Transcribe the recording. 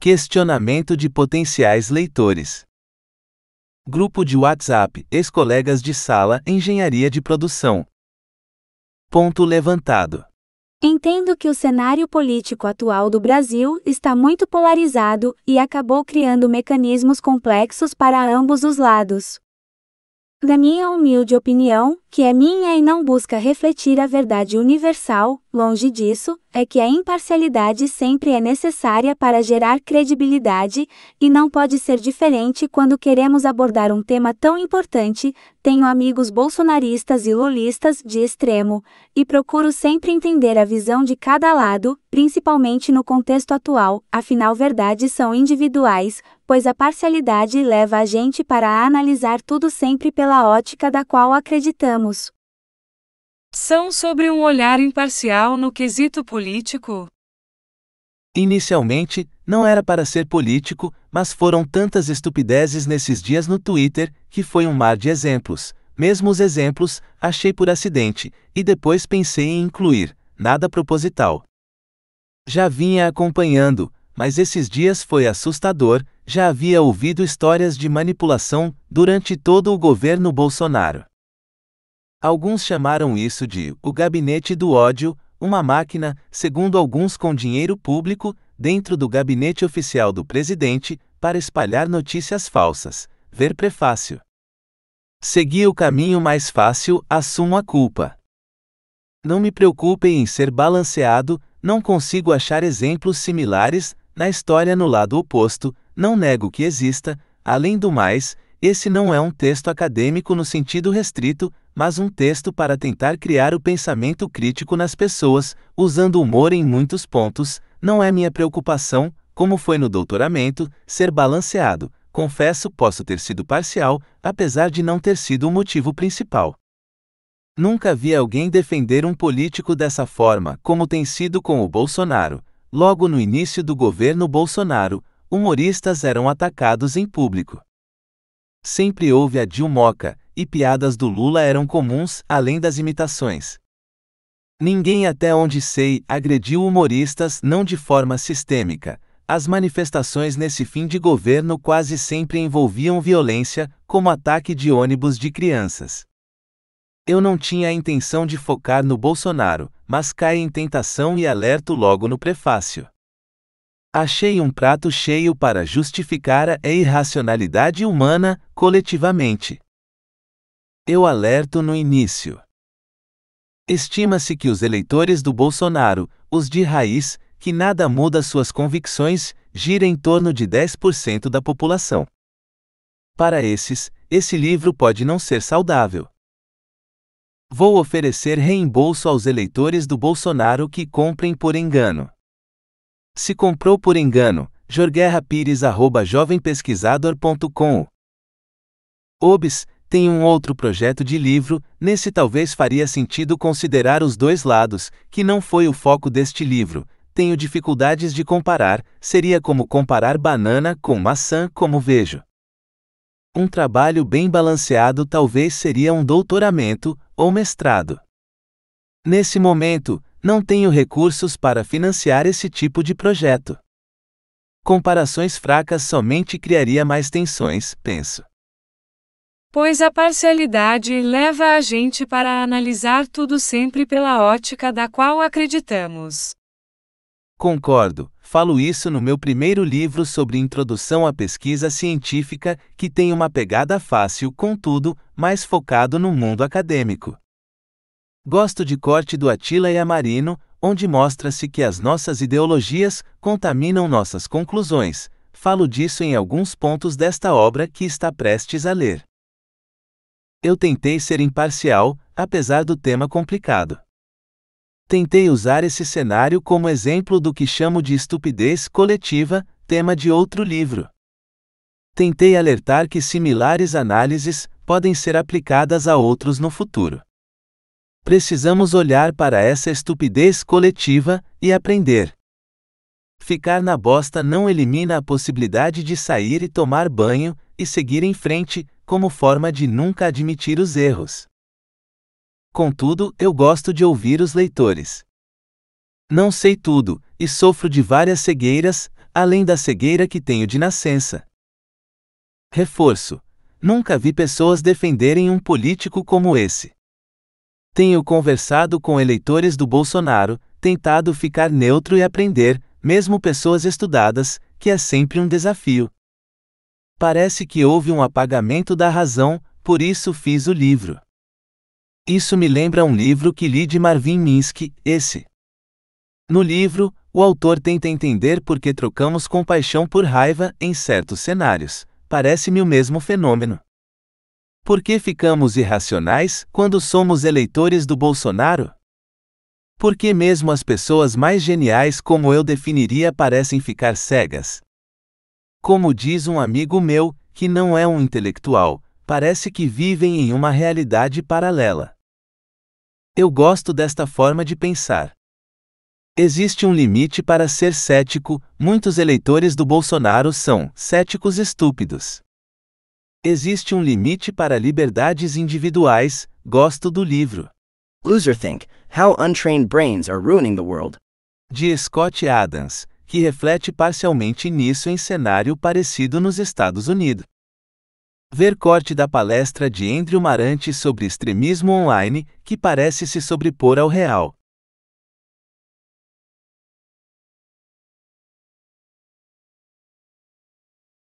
Questionamento de potenciais leitores. Grupo de WhatsApp, ex-colegas de sala, engenharia de produção. Ponto levantado. Entendo que o cenário político atual do Brasil está muito polarizado e acabou criando mecanismos complexos para ambos os lados. Na minha humilde opinião, que é minha e não busca refletir a verdade universal, longe disso, é que a imparcialidade sempre é necessária para gerar credibilidade, e não pode ser diferente quando queremos abordar um tema tão importante. Tenho amigos bolsonaristas e lulistas de extremo, e procuro sempre entender a visão de cada lado, principalmente no contexto atual, afinal, verdades são individuais, pois a parcialidade leva a gente para analisar tudo sempre pela ótica da qual acreditamos são sobre um olhar imparcial no quesito político? Inicialmente, não era para ser político, mas foram tantas estupidezes nesses dias no Twitter, que foi um mar de exemplos. Mesmo os exemplos, achei por acidente, e depois pensei em incluir, nada proposital. Já vinha acompanhando, mas esses dias foi assustador, já havia ouvido histórias de manipulação durante todo o governo Bolsonaro. Alguns chamaram isso de o gabinete do ódio, uma máquina, segundo alguns com dinheiro público, dentro do gabinete oficial do presidente, para espalhar notícias falsas. Ver prefácio. Segui o caminho mais fácil, assumo a culpa. Não me preocupem em ser balanceado, não consigo achar exemplos similares na história no lado oposto, não nego que exista, além do mais, esse não é um texto acadêmico no sentido restrito, mas um texto para tentar criar o pensamento crítico nas pessoas, usando humor em muitos pontos, não é minha preocupação, como foi no doutoramento, ser balanceado. Confesso posso ter sido parcial, apesar de não ter sido o motivo principal. Nunca vi alguém defender um político dessa forma, como tem sido com o Bolsonaro. Logo no início do governo Bolsonaro, humoristas eram atacados em público. Sempre houve a Dilmoca, e piadas do Lula eram comuns, além das imitações. Ninguém, até onde sei, agrediu humoristas não de forma sistêmica. As manifestações nesse fim de governo quase sempre envolviam violência, como ataque de ônibus de crianças. Eu não tinha a intenção de focar no Bolsonaro, mas caí em tentação e alerto logo no prefácio. Achei um prato cheio para justificar a irracionalidade humana, coletivamente. Eu alerto no início. Estima-se que os eleitores do Bolsonaro, os de raiz, que nada muda suas convicções, gira em torno de 10% da população. Para esses, esse livro pode não ser saudável. Vou oferecer reembolso aos eleitores do Bolsonaro que comprem por engano. Se comprou por engano, jorguerrapires.jovempesquisador.com. Obs, tem um outro projeto de livro, nesse talvez faria sentido considerar os dois lados, que não foi o foco deste livro. Tenho dificuldades de comparar, seria como comparar banana com maçã, como vejo. Um trabalho bem balanceado talvez seria um doutoramento ou mestrado. Nesse momento, não tenho recursos para financiar esse tipo de projeto. Comparações fracas somente criaria mais tensões, penso. Pois a parcialidade leva a gente para analisar tudo sempre pela ótica da qual acreditamos. Concordo, falo isso no meu primeiro livro sobre introdução à pesquisa científica, que tem uma pegada fácil, contudo, mais focado no mundo acadêmico. Gosto de corte do Atila e Amarino, onde mostra-se que as nossas ideologias contaminam nossas conclusões. Falo disso em alguns pontos desta obra que está prestes a ler. Eu tentei ser imparcial, apesar do tema complicado. Tentei usar esse cenário como exemplo do que chamo de estupidez coletiva, tema de outro livro. Tentei alertar que similares análises podem ser aplicadas a outros no futuro. Precisamos olhar para essa estupidez coletiva e aprender. Ficar na bosta não elimina a possibilidade de sair e tomar banho e seguir em frente, como forma de nunca admitir os erros. Contudo, eu gosto de ouvir os leitores. Não sei tudo, e sofro de várias cegueiras, além da cegueira que tenho de nascença. Reforço: nunca vi pessoas defenderem um político como esse. Tenho conversado com eleitores do Bolsonaro, tentado ficar neutro e aprender, mesmo pessoas estudadas, que é sempre um desafio. Parece que houve um apagamento da razão, por isso fiz o livro. Isso me lembra um livro que li de Marvin Minsky, esse. No livro, o autor tenta entender por que trocamos compaixão por raiva em certos cenários. Parece-me o mesmo fenômeno. Por que ficamos irracionais quando somos eleitores do Bolsonaro? Por que mesmo as pessoas mais geniais como eu definiria parecem ficar cegas, como diz um amigo meu, que não é um intelectual, parece que vivem em uma realidade paralela. Eu gosto desta forma de pensar. Existe um limite para ser cético, muitos eleitores do Bolsonaro são céticos estúpidos. Existe um limite para liberdades individuais, gosto do livro. Loser Think: How Untrained Brains Are Ruining the World. De Scott Adams, que reflete parcialmente nisso em cenário parecido nos Estados Unidos. Ver corte da palestra de Andrew Marante sobre extremismo online, que parece se sobrepor ao real.